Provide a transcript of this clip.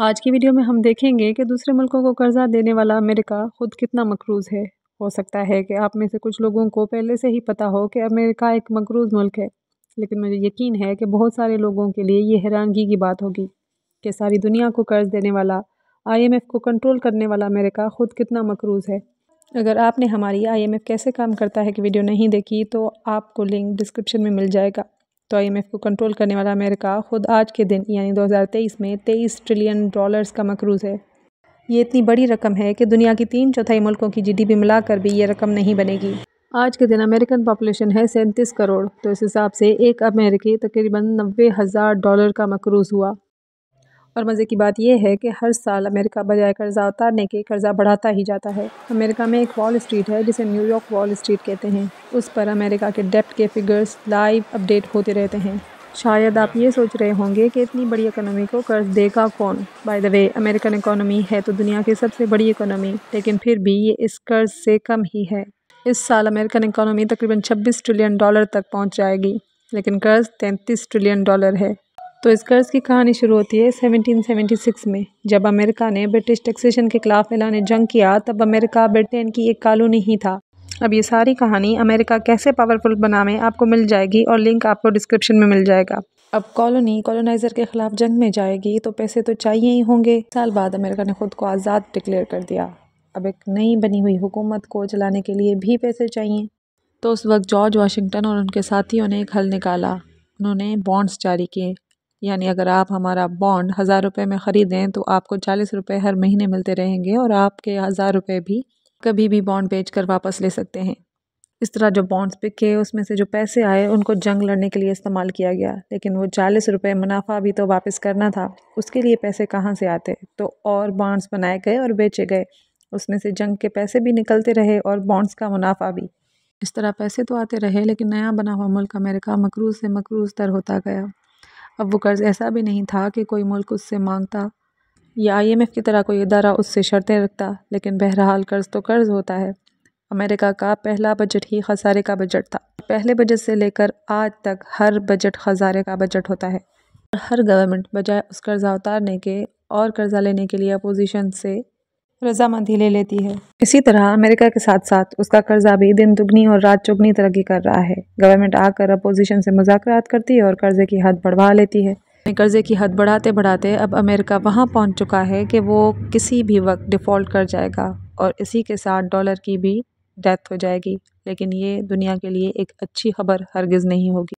आज की वीडियो में हम देखेंगे कि दूसरे मुल्कों को कर्ज़ा देने वाला अमेरिका ख़ुद कितना मकरूज़ है हो सकता है कि आप में से कुछ लोगों को पहले से ही पता हो कि अमेरिका एक मकरूज़ मुल्क है लेकिन मुझे यकीन है कि बहुत सारे लोगों के लिए ये हैरानगी की बात होगी कि सारी दुनिया को कर्ज़ देने वाला आईएमएफ को कंट्रोल करने वाला अमेरिका ख़ुद कितना मकरूज़ है अगर आपने हमारी आईएमएफ कैसे काम करता है कि वीडियो नहीं देखी तो आपको लिंक डिस्क्रिप्शन में मिल जाएगा तो आईएमएफ को कंट्रोल करने वाला अमेरिका खुद आज के दिन यानी 2023 में 23 ट्रिलियन डॉलर्स का मकरूज है ये इतनी बड़ी रकम है कि दुनिया की तीन चौथाई मुल्कों की जीडीपी मिलाकर भी ये रकम नहीं बनेगी आज के दिन अमेरिकन पॉपुलेशन है सैंतीस करोड़ तो इस हिसाब से एक अमेरिकी तकरीबन नब्बे हज़ार डॉलर का मकरूज हुआ और मज़े की बात यह है कि हर साल अमेरिका बजाय कर्जा उतारने के कर्जा बढ़ाता ही जाता है अमेरिका में एक वॉल स्ट्रीट है जिसे न्यूयॉर्क वॉल स्ट्रीट कहते हैं उस पर अमेरिका के डेप्ट के फिगर्स लाइव अपडेट होते रहते हैं शायद आप ये सोच रहे होंगे कि इतनी बड़ी इकोनॉमी को कर्ज देगा कौन by the way American economy है तो दुनिया की सबसे बड़ी इकोनॉमी लेकिन फिर भी ये इस कर्ज से कम ही है इस साल अमेरिकन इकोनॉमी तकरीबन 26 ट्रिलियन डॉलर तक पहुंच जाएगी लेकिन कर्ज 33 ट्रिलियन डॉलर है तो इस कर्ज़ की कहानी शुरू होती है 1776 में जब अमेरिका ने ब्रिटिश टैक्सेशन के खिलाफ ऐलान जंग किया तब अमेरिका ब्रिटेन की एक कॉलोनी ही था अब ये सारी कहानी अमेरिका कैसे पावरफुल में आपको मिल जाएगी और लिंक आपको डिस्क्रिप्शन में मिल जाएगा अब कॉलोनी कॉलोनाइजर के खिलाफ जंग में जाएगी तो पैसे तो चाहिए ही होंगे साल बाद अमेरिका ने खुद को आज़ाद डिक्लेयर कर दिया अब एक नई बनी हुई हुकूमत को चलाने के लिए भी पैसे चाहिए तो उस वक्त जॉर्ज वाशिंगटन और उनके साथियों ने एक हल निकाला उन्होंने बॉन्ड्स जारी किए यानी अगर आप हमारा बॉन्ड हज़ार रुपये में ख़रीदें तो आपको चालीस रुपये हर महीने मिलते रहेंगे और आपके हज़ार रुपये भी कभी भी बॉन्ड बेच कर वापस ले सकते हैं इस तरह जो बॉन्ड्स बिके उसमें से जो पैसे आए उनको जंग लड़ने के लिए इस्तेमाल किया गया लेकिन वो चालीस रुपये मुनाफा भी तो वापस करना था उसके लिए पैसे कहाँ से आते तो और बॉन्ड्स बनाए गए और बेचे गए उसमें से जंग के पैसे भी निकलते रहे और बॉन्ड्स का मुनाफा भी इस तरह पैसे तो आते रहे लेकिन नया बना हुआ मुल्क अमेरिका मकरूज से मकरूज तर होता गया अब वो कर्ज़ ऐसा भी नहीं था कि कोई मुल्क उससे मांगता या आईएमएफ की तरह कोई अदारा उससे शर्तें रखता लेकिन बहरहाल कर्ज़ तो कर्ज़ होता है अमेरिका का पहला बजट ही खसारे का बजट था पहले बजट से लेकर आज तक हर बजट खसारे का बजट होता है हर गवर्नमेंट बजाय उस कर्ज़ा उतारने के और कर्ज़ा लेने के लिए अपोजिशन से रजामंदी ले लेती है इसी तरह अमेरिका के साथ साथ उसका कर्जा भी दिन दुगनी और रात चुगनी तरक्की कर रहा है गवर्नमेंट आकर अपोजिशन से मुजाकरात करती है और कर्जे की हद बढ़वा लेती है कर्जे की हद बढ़ाते बढ़ाते अब अमेरिका वहाँ पहुँच चुका है कि वो किसी भी वक्त डिफ़ॉल्ट कर जाएगा और इसी के साथ डॉलर की भी डेथ हो जाएगी लेकिन ये दुनिया के लिए एक अच्छी खबर हरगिज़ नहीं होगी